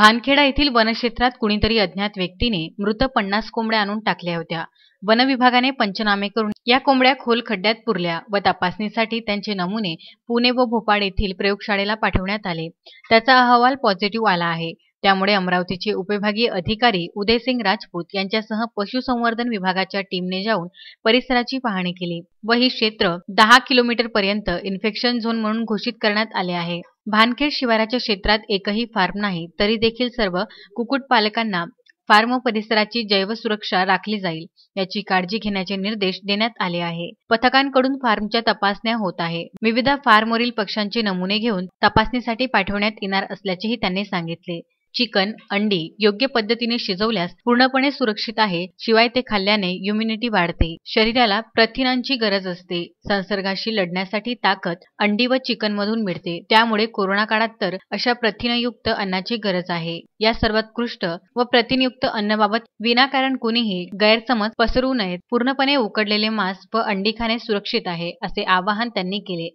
भानखेडा येथील वनक्षेत्रात कुणीतरी अज्ञात व्यक्तीने मृत पन्नास कोंबड्या आणून टाकल्या होत्या वन विभागाने पंचनामे करून या कोंबड्या खोल खड्ड्यात पुरल्या व तपासणीसाठी त्यांचे नमुने पुणे व भोपाळ येथील प्रयोगशाळेला पाठवण्यात आले त्याचा अहवाल पॉझिटिव्ह आला आहे त्यामुळे अमरावतीचे उपविभागीय अधिकारी उदयसिंग राजपूत यांच्यासह पशुसंवर्धन विभागाच्या टीमने जाऊन परिसराची पाहणी केली व ही क्षेत्र दहा किलोमीटर पर्यंत इन्फेक्शन झोन म्हणून घोषित करण्यात आले आहे भानखेड शिवाराच्या क्षेत्रात एकही फार्म नाही तरी देखील सर्व कुक्कुटपालकांना फार्म परिसराची जैव सुरक्षा राखली जाईल याची काळजी घेण्याचे निर्देश देण्यात आले आहे पथकांकडून फार्मच्या तपासण्या होत आहे विविध फार्मवरील पक्ष्यांचे नमुने घेऊन तपासणीसाठी पाठवण्यात येणार असल्याचेही त्यांनी सांगितले चिकन अंडी योग्य पद्धतीने शिजवल्यास पूर्णपणे सुरक्षित आहे शिवाय ते खाल्ल्याने इम्युनिटी वाढते शरीराला प्रथिनांची गरज असते संसर्गाशी लढण्यासाठी ताकद अंडी व चिकन मधून मिळते त्यामुळे कोरोना काळात तर अशा प्रथिनयुक्त अन्नाची गरज आहे या सर्वोत्कृष्ट व प्रथिनयुक्त अन्नबाबत विनाकारण कुणीही गैरसमज पसरू नयेत पूर्णपणे उकडलेले मांस व अंडी खाणे सुरक्षित आहे असे आवाहन त्यांनी केले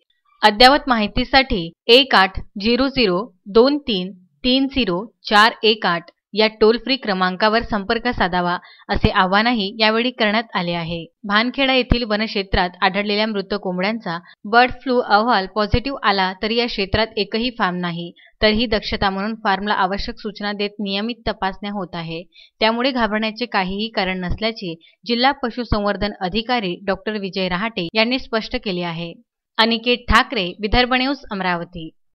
अद्यावत माहितीसाठी एक आठ झिरो झिरो दोन तीन तीन झिरो चार एक आठ या टोल फ्री क्रमांकावर संपर्क साधावा असे आवाहनही यावेळी करण्यात आले आहे भानखेडा येथील वनक्षेत्रात आढळलेल्या मृत कोंबड्यांचा बर्ड फ्लू अहवाल पॉझिटिव्ह आला तरी या क्षेत्रात एकही फार्म नाही तरीही दक्षता म्हणून फार्मला आवश्यक सूचना देत नियमित तपासण्या होत आहे त्यामुळे घाबरण्याचे काहीही कारण नसल्याचे जिल्हा पशुसंवर्धन अधिकारी डॉक्टर विजय रहाटे यांनी स्पष्ट केले आहे अनिकेत ठाकरे विदर्भ न्यूज अमरावती